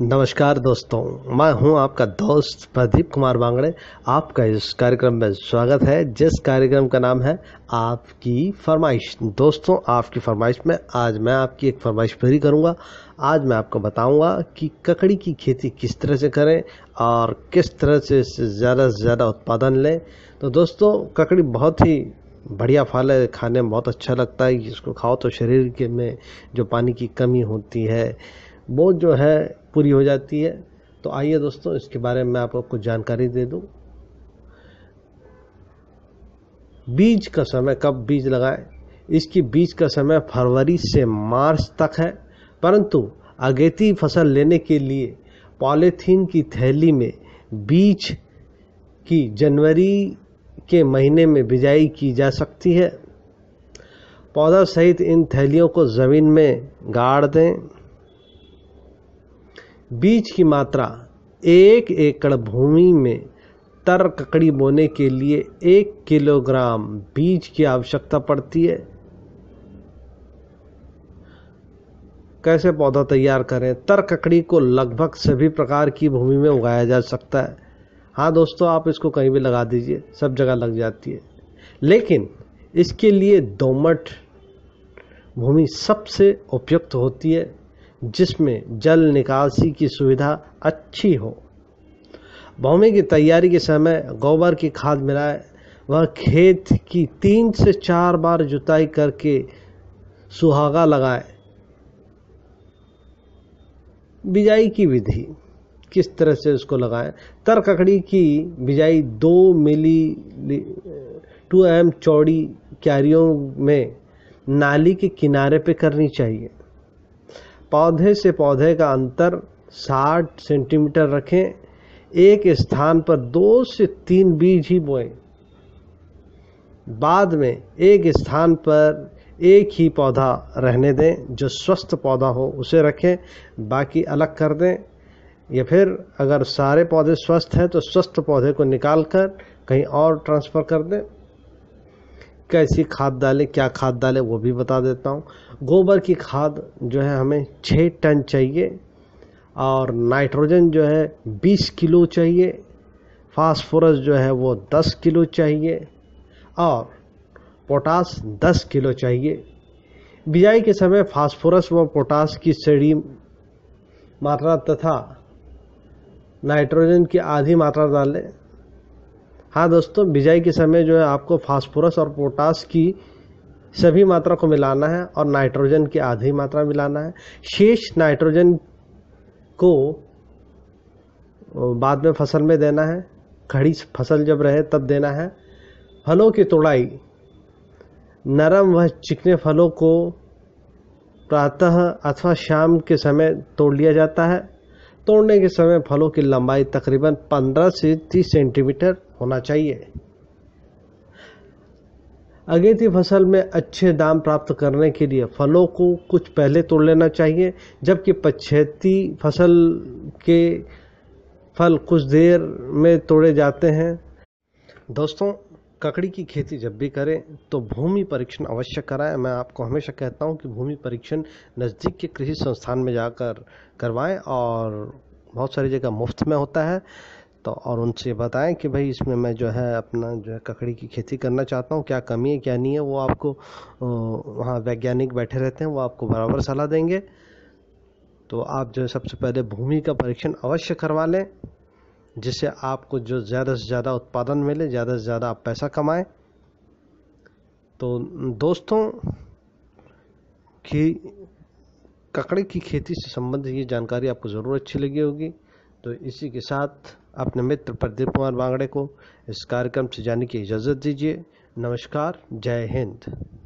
नमस्कार दोस्तों मैं हूं आपका दोस्त प्रदीप कुमार बांगड़े आपका इस कार्यक्रम में स्वागत है जिस कार्यक्रम का नाम है आपकी फरमाइश दोस्तों आपकी फरमाइश में आज मैं आपकी एक फरमाइश पूरी करूंगा आज मैं आपको बताऊंगा कि ककड़ी की खेती किस तरह से करें और किस तरह से इससे ज़्यादा से ज़्यादा उत्पादन लें तो दोस्तों ककड़ी बहुत ही बढ़िया फल है खाने में बहुत अच्छा लगता है इसको खाओ तो शरीर के में जो पानी की कमी होती है वो जो है पूरी हो जाती है तो आइए दोस्तों इसके बारे में आपको कुछ जानकारी दे दूं बीज का समय कब बीज लगाए इसकी बीज का समय फरवरी से मार्च तक है परंतु अगेती फसल लेने के लिए पॉलीथीन की थैली में बीज की जनवरी के महीने में बिजाई की जा सकती है पौधा सहित इन थैलियों को ज़मीन में गाड़ दें बीज की मात्रा एक एकड़ भूमि में तर ककड़ी बोने के लिए एक किलोग्राम बीज की आवश्यकता पड़ती है कैसे पौधा तैयार करें तर ककड़ी को लगभग सभी प्रकार की भूमि में उगाया जा सकता है हाँ दोस्तों आप इसको कहीं भी लगा दीजिए सब जगह लग जाती है लेकिन इसके लिए दोमट भूमि सबसे उपयुक्त होती है जिसमें जल निकासी की सुविधा अच्छी हो भूमि की तैयारी के समय गोबर की खाद मिलाए वह खेत की तीन से चार बार जुताई करके सुहागा लगाए बिजाई की विधि किस तरह से उसको लगाएं तरकड़ी की बिजाई दो मिली टू एम चौड़ी क्यारियों में नाली के किनारे पे करनी चाहिए पौधे से पौधे का अंतर 60 सेंटीमीटर रखें एक स्थान पर दो से तीन बीज ही बोएं बाद में एक स्थान पर एक ही पौधा रहने दें जो स्वस्थ पौधा हो उसे रखें बाकी अलग कर दें या फिर अगर सारे पौधे स्वस्थ हैं तो स्वस्थ पौधे को निकाल कर कहीं और ट्रांसफ़र कर दें कैसी खाद डालें क्या खाद डालें वो भी बता देता हूँ गोबर की खाद जो है हमें छः टन चाहिए और नाइट्रोजन जो है बीस किलो चाहिए फास्फोरस जो है वो दस किलो चाहिए और पोटास दस किलो चाहिए बिजाई के समय फास्फोरस व पोटास की सड़ी मात्रा तथा नाइट्रोजन की आधी मात्रा डालें हाँ दोस्तों बिजाई के समय जो है आपको फास्फोरस और पोटास की सभी मात्रा को मिलाना है और नाइट्रोजन की आधी मात्रा मिलाना है शेष नाइट्रोजन को बाद में फसल में देना है खड़ी फसल जब रहे तब देना है फलों की तोड़ाई नरम व चिकने फलों को प्रातः अथवा शाम के समय तोड़ लिया जाता है तोड़ने के समय फलों की लंबाई तकरीबन 15 से 30 सेंटीमीटर होना चाहिए अगेती फसल में अच्छे दाम प्राप्त करने के लिए फलों को कुछ पहले तोड़ लेना चाहिए जबकि पछेती फसल के फल कुछ देर में तोड़े जाते हैं दोस्तों ककड़ी की खेती जब भी करें तो भूमि परीक्षण अवश्य कराएं मैं आपको हमेशा कहता हूं कि भूमि परीक्षण नज़दीक के कृषि संस्थान में जाकर करवाएं और बहुत सारी जगह मुफ्त में होता है तो और उनसे बताएं कि भाई इसमें मैं जो है अपना जो है ककड़ी की खेती करना चाहता हूं क्या कमी है क्या नहीं है वो आपको वहाँ वैज्ञानिक बैठे रहते हैं वो आपको बराबर सलाह देंगे तो आप जो है सबसे पहले भूमि का परीक्षण अवश्य करवा लें जिससे आपको जो ज़्यादा से ज़्यादा उत्पादन मिले ज़्यादा से ज़्यादा आप पैसा कमाएं तो दोस्तों की ककड़े की खेती से संबंधित ये जानकारी आपको ज़रूर अच्छी लगी होगी तो इसी के साथ अपने मित्र प्रदीप कुमार बांगड़े को इस कार्यक्रम से जाने की इजाज़त दीजिए नमस्कार जय हिंद